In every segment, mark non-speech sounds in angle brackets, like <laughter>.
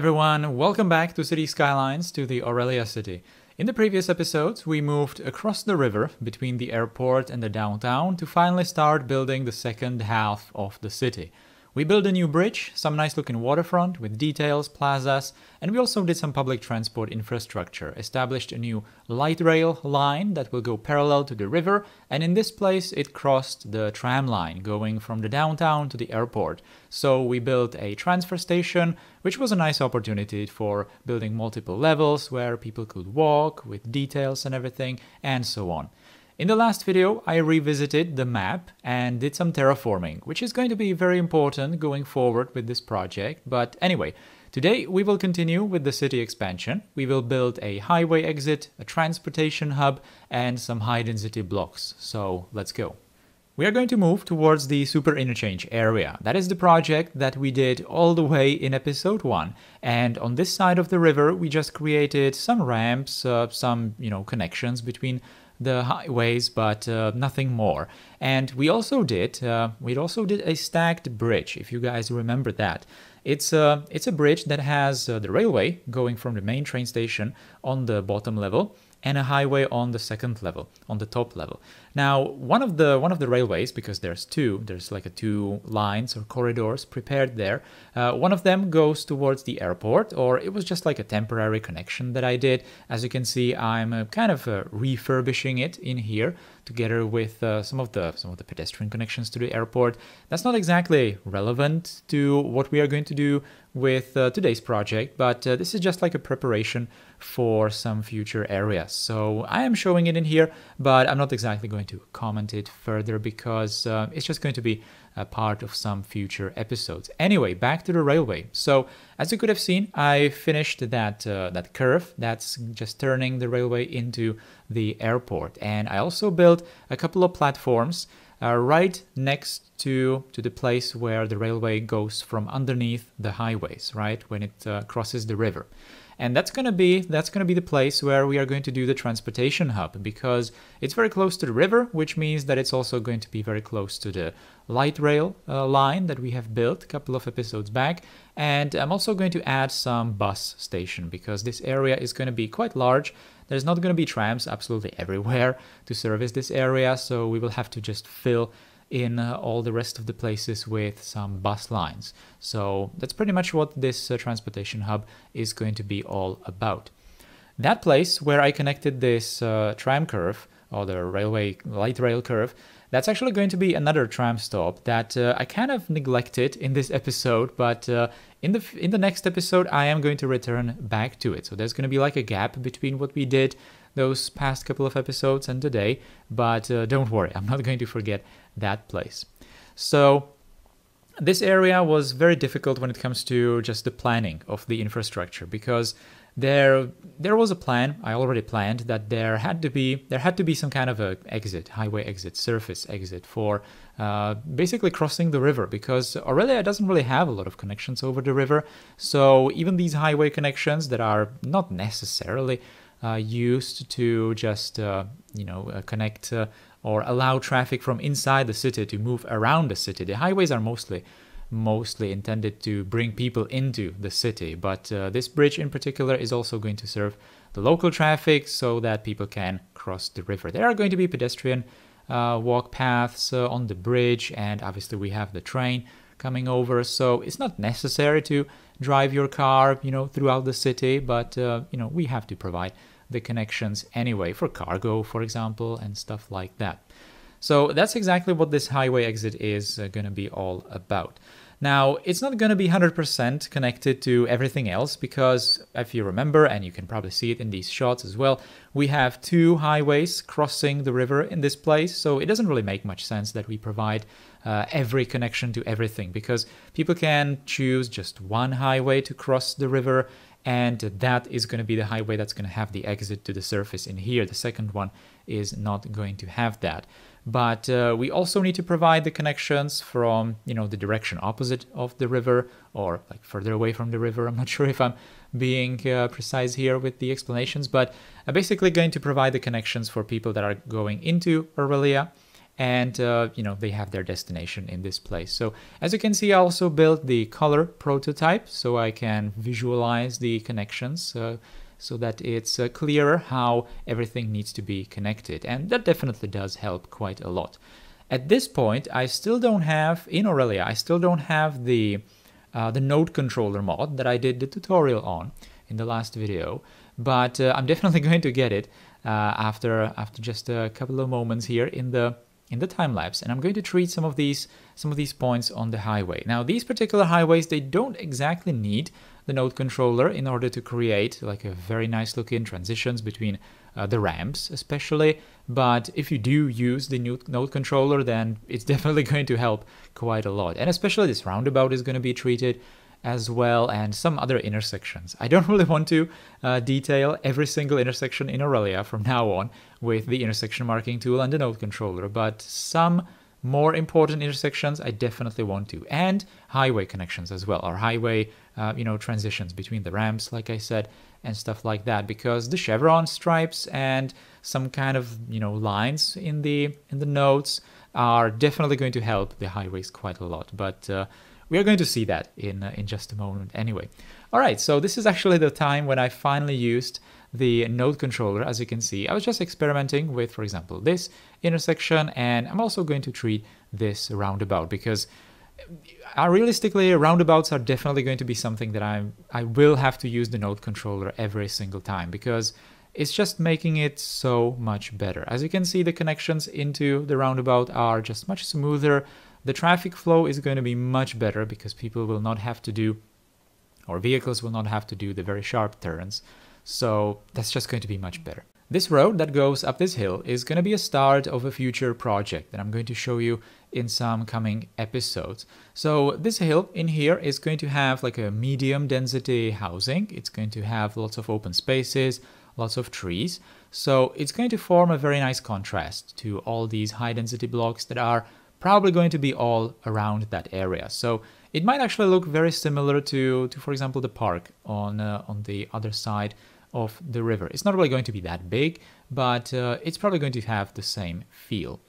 everyone, welcome back to City Skylines to the Aurelia City. In the previous episodes, we moved across the river between the airport and the downtown to finally start building the second half of the city. We built a new bridge, some nice looking waterfront with details, plazas, and we also did some public transport infrastructure, established a new light rail line that will go parallel to the river, and in this place it crossed the tram line going from the downtown to the airport. So we built a transfer station, which was a nice opportunity for building multiple levels where people could walk with details and everything, and so on. In the last video, I revisited the map and did some terraforming, which is going to be very important going forward with this project. But anyway, today we will continue with the city expansion. We will build a highway exit, a transportation hub, and some high density blocks. So let's go. We are going to move towards the super interchange area. That is the project that we did all the way in episode 1. And on this side of the river, we just created some ramps, uh, some, you know, connections between the highways, but uh, nothing more. And we also did uh, we also did a stacked bridge, if you guys remember that. It's a uh, it's a bridge that has uh, the railway going from the main train station on the bottom level and a highway on the second level, on the top level. Now, one of the one of the railways, because there's two, there's like a two lines or corridors prepared there. Uh, one of them goes towards the airport, or it was just like a temporary connection that I did. As you can see, I'm uh, kind of uh, refurbishing it in here together with uh, some of the some of the pedestrian connections to the airport. That's not exactly relevant to what we are going to do with uh, today's project, but uh, this is just like a preparation for some future areas. So I am showing it in here, but I'm not exactly going to comment it further because uh, it's just going to be a part of some future episodes. Anyway, back to the railway. So as you could have seen, I finished that, uh, that curve that's just turning the railway into the airport. And I also built a couple of platforms uh, right next to to the place where the railway goes from underneath the highways, right when it uh, crosses the river. And that's gonna be that's gonna be the place where we are going to do the transportation hub because it's very close to the river, which means that it's also going to be very close to the light rail uh, line that we have built a couple of episodes back. And I'm also going to add some bus station because this area is going to be quite large. There's not going to be trams absolutely <laughs> everywhere to service this area, so we will have to just fill in uh, all the rest of the places with some bus lines. So that's pretty much what this uh, transportation hub is going to be all about. That place where I connected this uh, tram curve or the railway light rail curve, that's actually going to be another tram stop that uh, I kind of neglected in this <laughs> episode, but uh, in the in the next episode I am going to return back to it. So there's going to be like a gap between what we did those past couple of episodes and today, but uh, don't worry, I'm not <laughs> going to forget that place. So this area was very difficult when it comes to just the planning of the infrastructure because there there was a plan I already planned that there had to be there had to be some kind of a exit highway exit surface exit for uh, basically crossing the river because Aurelia doesn't really have a lot of connections over the river so even these highway connections that are not necessarily uh, used to just uh, you know uh, connect or allow traffic from inside the city to move around the city. The highways are mostly mostly intended to bring people into the city, but uh, this bridge in particular is also going to serve the local traffic so that people can cross the river. There are going to be pedestrian uh, walk paths uh, on the bridge, and obviously we have the train coming over, so it's not necessary to drive your car, you know, throughout the city, but you know, we have to provide the connections anyway for cargo, for example, and stuff like that. So that's exactly what this highway exit is uh, going to be all about. Now, it's not going to be 100% connected to everything else because if you remember, and you can probably see it in these shots as well, we have two highways crossing the river in this place. So it doesn't really make much sense that we provide uh, every connection to everything because people can choose just one highway to cross the river and that is going to be the highway that's going to have the exit to the surface in here. The second one is not going to have that. But uh, we also need to provide the connections from, you know, the direction opposite of the river or like further away from the river. I'm not <laughs> sure if I'm being uh, precise here with the explanations, but I'm uh, basically going to provide the connections for people that are going into Aurelia and uh, you know they have their destination in this place so as you can see I also built the color prototype so I can visualize the connections uh, so that it's uh, clearer how everything needs to be connected and that definitely does help quite a lot at this point I still don't have in Aurelia I still don't have the uh, the node controller mod that I did the tutorial on in the last video but uh, I'm <laughs> definitely going to get it uh, after after just a couple of moments here in the in the time lapse and I'm going to treat some of these some of these points on the highway. Now these particular highways they don't exactly need the node controller in order to create like a very nice looking transitions between uh, the ramps especially but if you do use the new node controller then it's <laughs> definitely going to help quite a lot and especially this roundabout is going to be treated as well and some other intersections. I don't <laughs> really want to uh, detail every single intersection in Aurelia from now on with the intersection marking tool and the node controller, but some more important intersections I definitely want to, and highway connections as well, or highway, uh, you know, transitions between the ramps, like I said, and stuff like that, because the chevron stripes and some kind of, you know, lines in the in the nodes are definitely going to help the highways quite a lot, but uh, we are going to see that in, uh, in just a moment anyway. All right, so this is actually the time when I finally used the node controller, as you can see. I was just experimenting with, for example, this intersection, and I'm also going to treat this roundabout because uh, realistically, roundabouts are definitely going to be something that I'm, I will have to use the node controller every single time because it's just making it so much better. As you can see, the connections into the roundabout are just much smoother the traffic flow is going to be much better because people will not have to do, or vehicles will not have to do the very sharp turns. So that's just going to be much better. This road that goes up this hill is going to be a start of a future project that I'm going to show you in some coming episodes. So this hill in here is going to have like a medium density housing. It's going to have lots of open spaces, lots of trees. So it's going to form a very nice contrast to all these high density blocks that are probably going to be all around that area. So it might actually look very similar to, to for example, the park on, uh, on the other side of the river. It's not really going to be that big, but uh, it's probably going to have the same feel.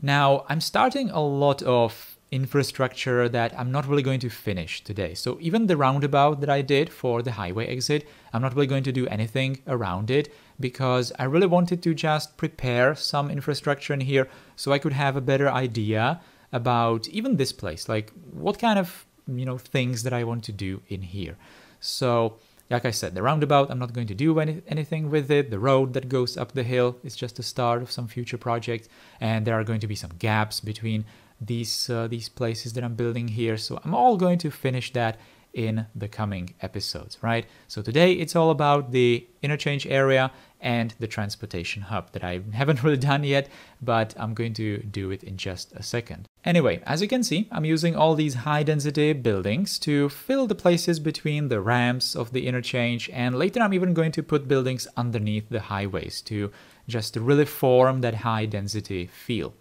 Now, I'm starting a lot of infrastructure that I'm not really going to finish today. So even the roundabout that I did for the highway exit, I'm not really going to do anything around it because I really wanted to just prepare some infrastructure in here so I could have a better idea about even this place, like what kind of, you know, things that I want to do in here. So like I said, the roundabout, I'm not going to do any, anything with it. The road that goes up the hill is just the start of some future project. And there are going to be some gaps between these, uh, these places that I'm building here. So I'm all going to finish that in the coming episodes, right? So today it's all about the interchange area and the transportation hub that I <laughs> haven't really done yet, but I'm going to do it in just a second. Anyway, as you can see, I'm using all these high density buildings to fill the places between the ramps of the interchange and later I'm even going to put buildings underneath the highways to just really form that high density feel.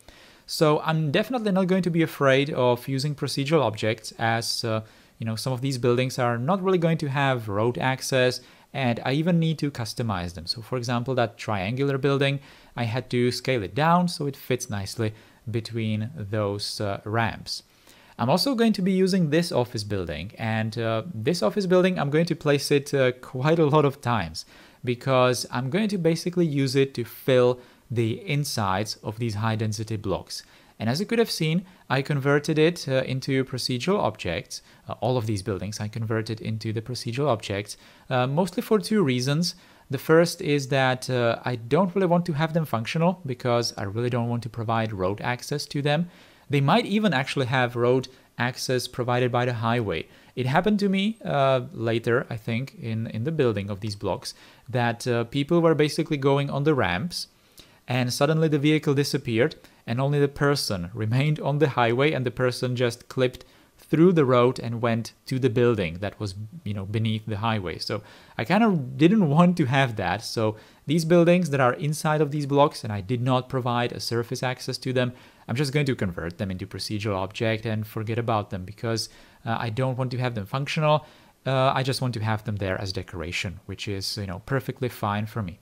So I'm definitely not going to be afraid of using procedural objects as uh, you know some of these buildings are not really going to have road access and I even need to customize them. So for example, that triangular building, I had to scale it down so it fits nicely between those uh, ramps. I'm also going to be using this office building and uh, this office building, I'm going to place it uh, <laughs> quite a lot of times because I'm going to basically use it to fill the insides of these high density blocks. And as you could have seen, I converted it uh, into procedural objects. Uh, all of these buildings I converted into the procedural objects, uh, mostly for two reasons. The first is that uh, I don't really want to have them functional because I really don't want to provide road access to them. They might even actually have road access provided by the highway. It happened to me uh, later, I think, in, in the building of these blocks, that uh, people were basically going on the ramps and suddenly the vehicle disappeared and only the person remained on the highway and the person just clipped through the road and went to the building that was you know beneath the highway so i kind of didn't <laughs> want to have that so these buildings that are inside of these blocks and i did not provide a surface access to them i'm just going to convert them into procedural object and forget about them because uh, i don't want to have them functional uh, i just want to have them there as decoration which is you know perfectly fine for me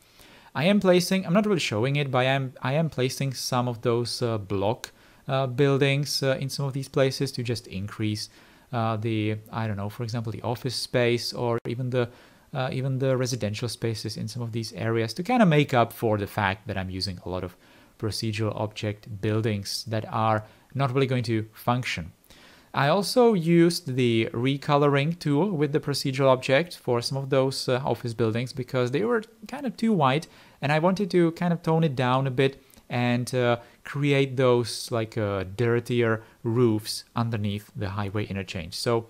I am placing, I'm not really showing it, but I am, I am placing some of those uh, block uh, buildings uh, in some of these places to just increase uh, the, I don't know, for example, the office space or even the uh, even the residential spaces in some of these areas to kind of make up for the fact that I'm using a lot of procedural object buildings that are not really going to function I also used the recoloring tool with the procedural object for some of those uh, office buildings because they were kind of too white and I wanted to kind of tone it down a bit and uh, create those like uh, dirtier roofs underneath the highway interchange. So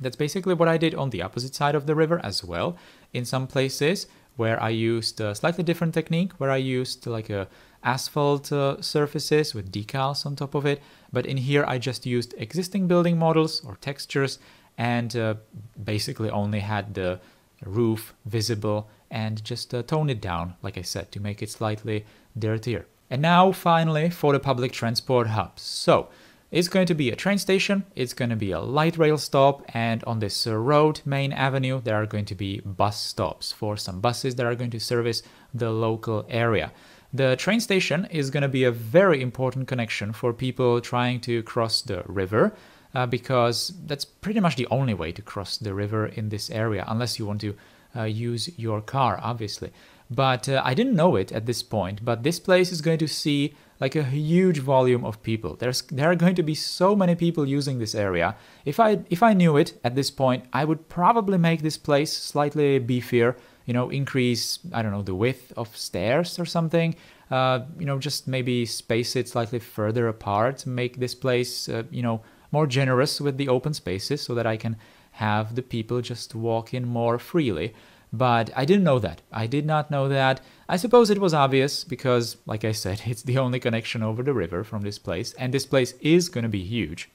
that's basically what I did on the opposite side of the river as well in some places where I used a slightly different technique where I used like a asphalt uh, surfaces with decals on top of it. But in here, I just used existing building models or textures and uh, basically only had the roof visible and just uh, tone it down, like I said, to make it slightly dirtier. And now finally for the public transport hub. So it's going to be a train station, it's going to be a light rail stop, and on this uh, road, main avenue, there are going to be bus stops for some buses that are going to service the local area. The train station is going to be a very important connection for people trying to cross the river. Uh, because that's pretty much the only way to cross the river in this area, unless you want to uh, use your car, obviously. But uh, I didn't know it at this point, but this place is going to see like a huge volume of people. There's, there are going to be so many people using this area. If I, if I knew it at this point, I would probably make this place slightly beefier you know, increase, I don't know, the width of stairs or something. Uh, you know, just maybe space it slightly further apart, make this place, uh, you know, more generous with the open spaces so that I can have the people just walk in more freely. But I didn't know that. I did not know that. I suppose it was obvious because, like I said, <laughs> it's the only connection over the river from this place, and this place is going to be huge.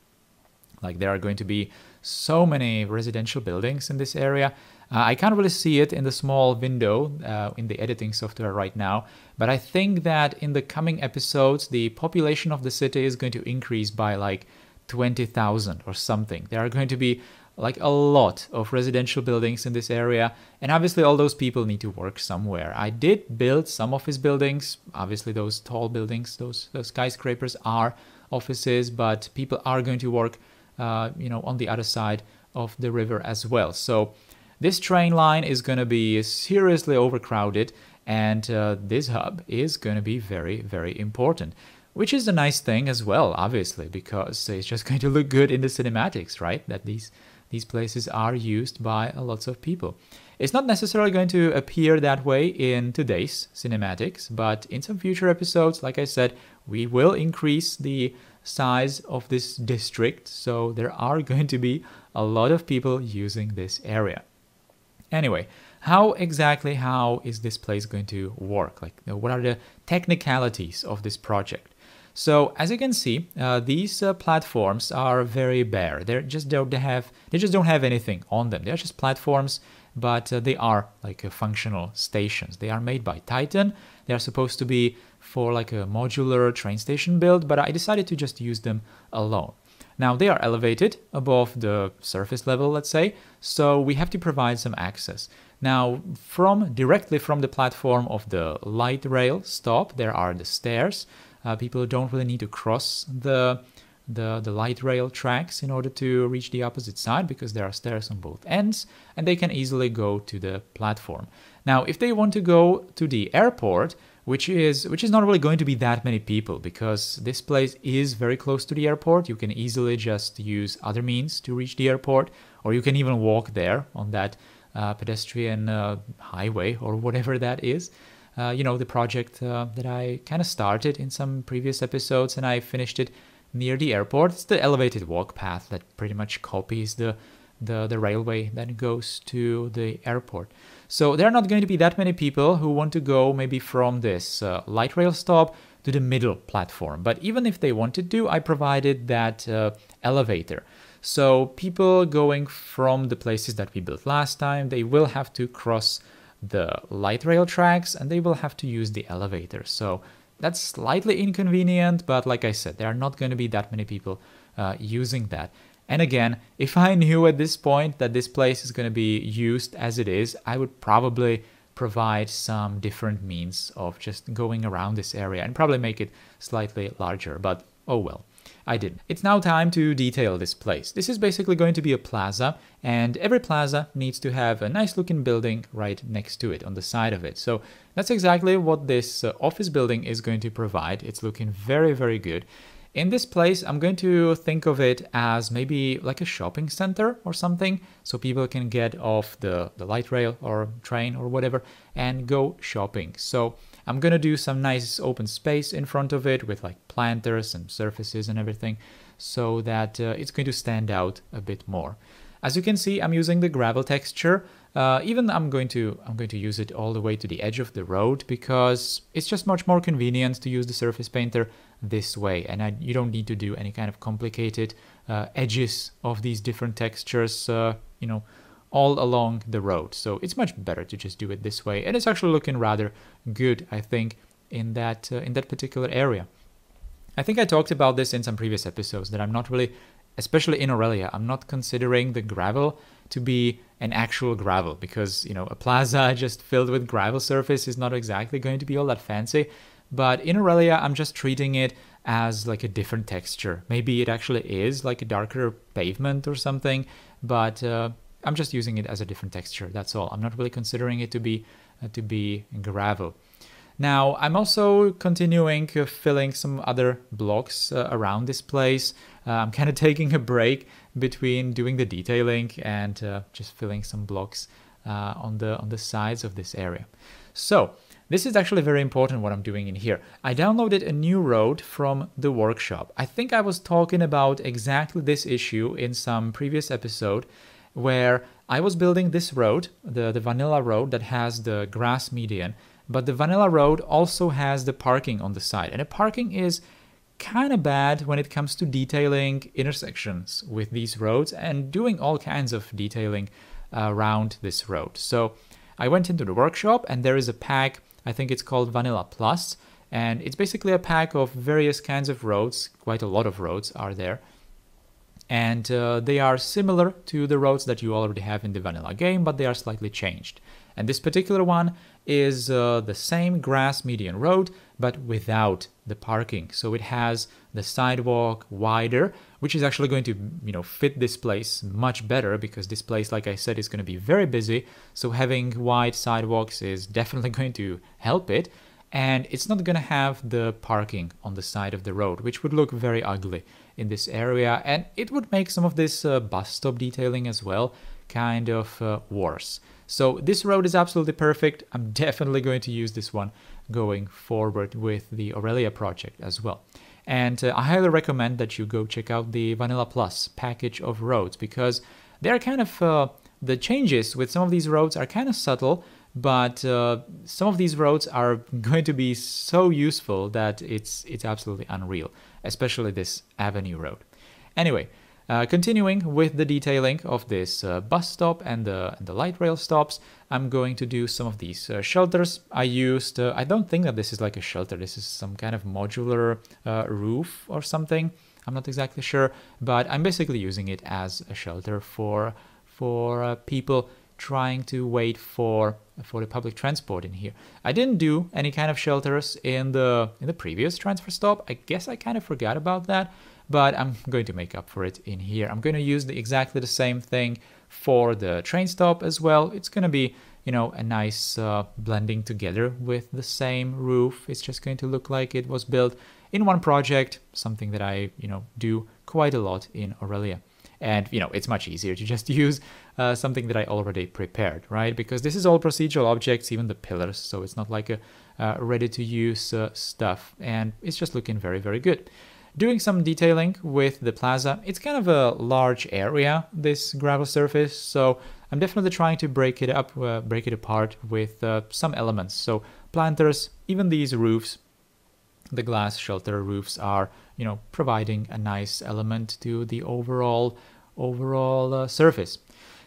Like, there are going to be so many residential buildings in this area. Uh, I can't really see it in the small window uh, in the editing software right now, but I think that in the coming episodes, the population of the city is going to increase by like 20,000 or something. There are going to be like a lot of residential buildings in this area, and obviously all those people need to work somewhere. I did build some office buildings. Obviously, those tall buildings, those, those skyscrapers are offices, but people are going to work, uh, you know, on the other side of the river as well. So this train line is going to be seriously overcrowded and uh, this hub is going to be very, very important. Which is a nice thing as well, obviously, because it's just <laughs> going to look good in the cinematics, right? That these these places are used by uh, lots of people. It's not necessarily going to appear that way in today's cinematics, but in some future episodes, like I said, we will increase the size of this district, so there are <laughs> going to be a lot of people using this area. Anyway, how exactly how is this place going to work? Like what are the technicalities of this project? So as you can see, uh, these uh, platforms are very bare. They're just don't have they just don't have anything on them. They're just platforms, but uh, they are like functional stations. They are made by Titan. They are supposed to be for like a modular train station build, but I decided to just use them alone. Now they are elevated above the surface level, let's say, so we have to provide some access. Now from directly from the platform of the light rail stop, there are the stairs. Uh, people don't really need to cross the, the, the light rail tracks in order to reach the opposite side because there are stairs on both ends and they can easily go to the platform. Now if they want to go to the airport, which is which is not really going to be that many people because this place is very close to the airport. You can easily just use other means to reach the airport, or you can even walk there on that uh, pedestrian uh, highway or whatever that is. Uh, you know the project uh, that I kind of started in some previous episodes, and I finished it near the airport. It's the elevated walk path that pretty much copies the the, the railway that goes to the airport. So there are not going to be that many people who want to go maybe from this uh, light rail stop to the middle platform. But even if they wanted to, I provided that uh, elevator. So people going from the places that we built last time, they will have to cross the light rail tracks and they will have to use the elevator. So that's slightly inconvenient, but like I said, there are not going to be that many people uh, using that. And again, if I knew at this point that this place is going to be used as it is, I would probably provide some different means of just going around this area and probably make it slightly larger, but oh well. I did. not It's now time to detail this place. This is basically going to be a plaza and every plaza needs to have a nice looking building right next to it on the side of it. So that's exactly what this uh, office building is going to provide. It's looking very, very good. In this place, I'm going to think of it as maybe like a shopping center or something, so people can get off the, the light rail or train or whatever and go shopping. So I'm gonna do some nice open space in front of it with like planters and surfaces and everything so that uh, it's going to stand out a bit more. As you can see, I'm using the gravel texture. Uh, even I'm going to I'm going to use it all the way to the edge of the road because it's just much more convenient to use the surface painter this way and I, you don't need to do any kind of complicated uh, edges of these different textures uh, you know all along the road so it's much better to just do it this way and it's actually looking rather good I think in that uh, in that particular area. I think I talked about this in some previous episodes that I'm not really especially in Aurelia, I'm not considering the gravel to be an actual gravel because, you know, a plaza <laughs> just filled with gravel surface is not exactly going to be all that fancy. But in Aurelia, I'm just treating it as like a different texture. Maybe it actually is like a darker pavement or something, but uh, I'm just using it as a different texture. That's all. I'm not really considering it to be uh, to be gravel. Now, I'm also continuing uh, filling some other blocks uh, around this place. Uh, I'm kind of <laughs> taking a break between doing the detailing and uh, just filling some blocks uh, on, the, on the sides of this area. So, this is actually very important what I'm doing in here. I downloaded a new road from the workshop. I think I was talking about exactly this issue in some previous episode where I was building this road, the, the vanilla road that has the grass median, but the Vanilla Road also has the parking on the side, and the parking is kind of bad when it comes to detailing intersections with these roads and doing all kinds of detailing uh, around this road. So I went into the workshop and there is a pack, I think it's called Vanilla Plus, and it's basically a pack of various kinds of roads, quite a lot of roads are there, and uh, they are similar to the roads that you already have in the vanilla game, but they are slightly changed. And this particular one is uh, the same grass median road, but without the parking. So it has the sidewalk wider, which is actually going to, you know, fit this place much better because this place, like I said, is going to be very busy. So having wide sidewalks is <laughs> definitely going to help it. And it's not going to have the parking on the side of the road, which would look very ugly in this area. And it would make some of this uh, bus stop detailing as well kind of uh, worse. So this road is absolutely perfect. I'm <laughs> definitely going to use this one going forward with the Aurelia project as well. And uh, I highly recommend that you go check out the Vanilla Plus package of roads because they're kind of, uh, the changes with some of these roads are kind of subtle, but uh, some of these roads are <laughs> going to be so useful that it's, it's absolutely unreal, especially this Avenue Road. Anyway, uh, continuing with the detailing of this uh, bus stop and the, and the, light rail stops, I'm going to do some of these uh, shelters. I used, uh, I don't think that this is like a shelter, this is some kind of modular uh, roof or something. I'm not exactly sure, but I'm basically using it as a shelter for, for uh, people trying to wait for for the public transport in here. I didn't do any kind of shelters in the in the previous transfer stop. I guess I kind of forgot about that but I'm going to make up for it in here. I'm going to use the, exactly the same thing for the train stop as well. It's going to be, you know, a nice uh, blending together with the same roof. It's just going to look like it was built in one project, something that I, you know, do quite a lot in Aurelia. And, you know, it's much easier to just <laughs> use uh, something that I already prepared, right? Because this is all procedural objects, even the pillars. So it's not like a uh, ready to use uh, stuff. And it's just looking very, very good. Doing some detailing with the plaza, it's kind of a large area, this gravel surface, so I'm definitely trying to break it up, uh, break it apart with uh, some elements. So planters, even these roofs, the glass shelter roofs are, you know, providing a nice element to the overall, overall uh, surface.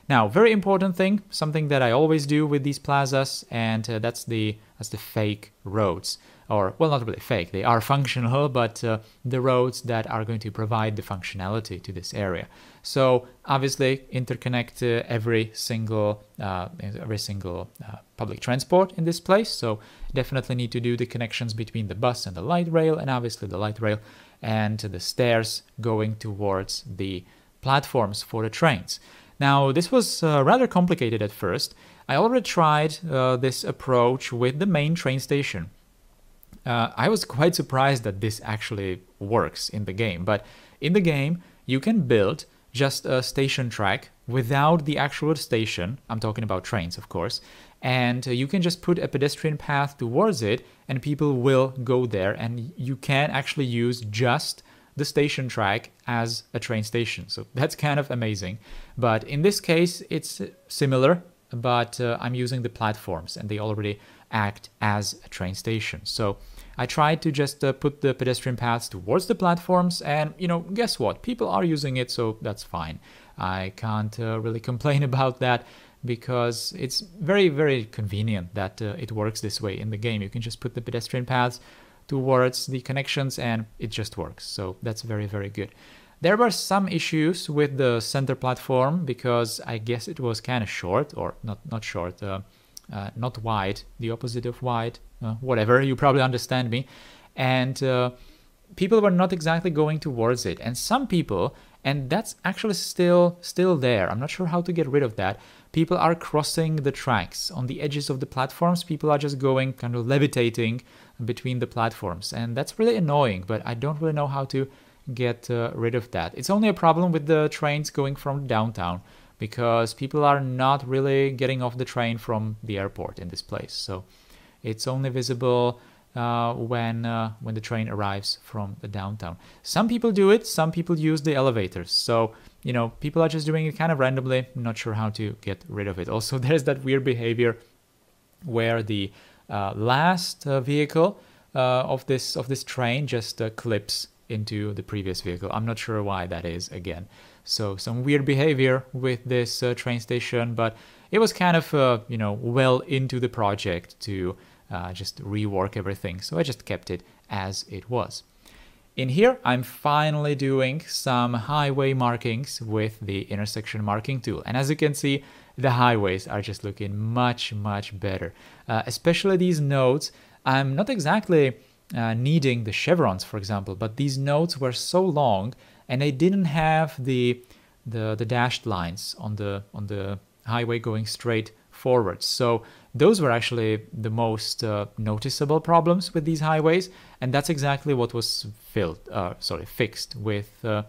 Now, very important thing, something that I always do with these plazas, and uh, that's the that's the fake roads or well, not really fake. They are functional, but uh, the roads that are going to provide the functionality to this area. So obviously, interconnect uh, every single uh, every single uh, public transport in this place. So definitely need to do the connections between the bus and the light rail, and obviously the light rail and the stairs going towards the platforms for the trains. Now, this was uh, rather complicated at first. I already tried uh, this approach with the main train station. Uh, I was quite surprised that this actually works in the game, but in the game, you can build just a station track without the actual station. I'm talking about trains, of course. And uh, you can just put a pedestrian path towards it, and people will go there. And you can actually use just the station track as a train station. So that's kind of amazing. But in this case, it's similar, but uh, I'm using the platforms, and they already act as a train station. So I tried to just uh, put the pedestrian paths towards the platforms and, you know, guess what? People are using it, so that's fine. I can't uh, really <laughs> complain about that because it's very, very convenient that uh, it works this way in the game. You can just put the pedestrian paths towards the connections and it just works. So that's very, very good. There were some issues with the center platform because I guess it was kind of short or not, not short, uh, uh, not wide, the opposite of wide, uh, whatever, you probably understand me. And uh, people were not exactly going towards it. And some people, and that's actually still still there, I'm not sure how to get rid of that, people are crossing the tracks. On the edges of the platforms, people are just going, kind of levitating between the platforms. And that's really annoying, but I don't really know how to get uh, rid of that. It's only a problem with the trains going from downtown because people are not really getting off the train from the airport in this place. So it's only visible uh, when uh, when the train arrives from the downtown. Some people do it. Some people use the elevators. So you know, people are just doing it kind of randomly. Not sure how to get rid of it. Also, <laughs> there's that weird behavior where the uh, last uh, vehicle uh, of this of this train just uh, clips into the previous vehicle. I'm not sure why that is again. So some weird behavior with this uh, train station, but it was kind of, uh, you know, well into the project to uh, just rework everything. So I just kept it as it was. In here, I'm finally doing some highway markings with the intersection marking tool. And as you can see, the highways are just looking much, much better. Uh, especially these nodes, I'm not exactly uh, needing the chevrons, for example, but these nodes were so long and I didn't have the, the, the dashed lines on the, on the highway going straight forward. So those were actually the most uh, noticeable problems with these highways, and that's exactly what was filled, uh, sorry, fixed with uh,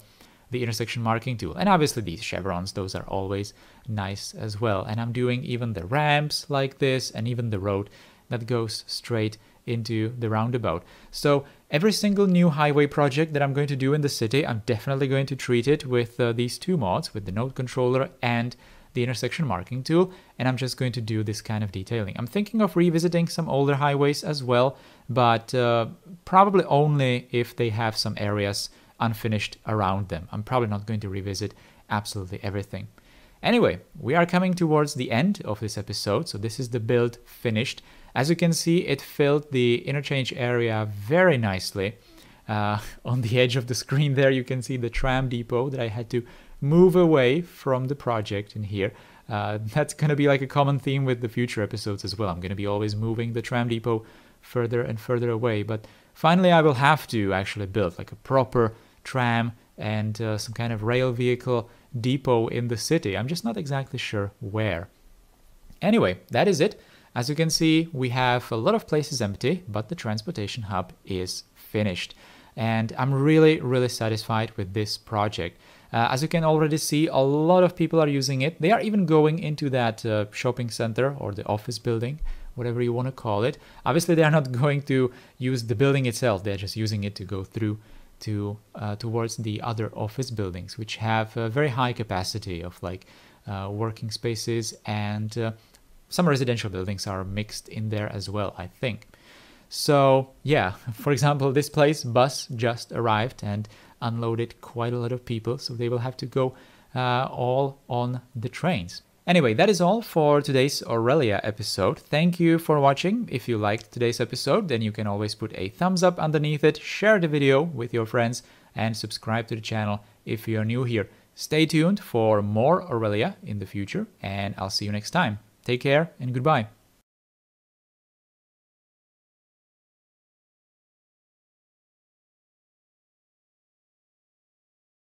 the intersection marking tool. And obviously these chevrons, those are always nice as well. And I'm doing even the ramps like this, and even the road that goes straight into the roundabout. So every single new highway project that I'm going to do in the city, I'm definitely going to treat it with uh, these two mods, with the node controller and the intersection marking tool, and I'm just going to do this kind of detailing. I'm thinking of revisiting some older highways as well, but uh, probably only if they have some areas unfinished around them. I'm probably not going to revisit absolutely everything. Anyway, we are coming towards the end of this episode, so this is the build finished. As you can see, it filled the interchange area very nicely. Uh, <laughs> on the edge of the screen there, you can see the tram depot that I had to move away from the project in here. Uh, <laughs> that's going to be like a common theme with the future episodes as well. I'm going to be always moving the tram depot further and further away, but finally I will have to actually build like a proper tram and uh, some kind of rail vehicle depot in the city. I'm just not exactly sure where. Anyway, that is it. As you can see, we have a lot of places empty, but the transportation hub is finished. And I'm really, really satisfied with this project. Uh, as you can already see, a lot of people are using it. They are even going into that uh, shopping center or the office building, whatever you want to call it. Obviously, they are not <laughs> going to use the building itself. They're just using it to go through to uh, towards the other office buildings, which have a very high capacity of like uh, working spaces and uh, some residential buildings are mixed in there as well, I think. So yeah, <laughs> for example, this place bus just arrived and unloaded quite a lot of people, so they will have to go uh, all on the trains. Anyway, that is all for today's Aurelia episode. Thank you for watching. If you liked today's episode, then you can always put a thumbs up underneath it, share the video with your friends, and subscribe to the channel if you are new here. Stay tuned for more Aurelia in the future, and I'll see you next time. Take care and goodbye.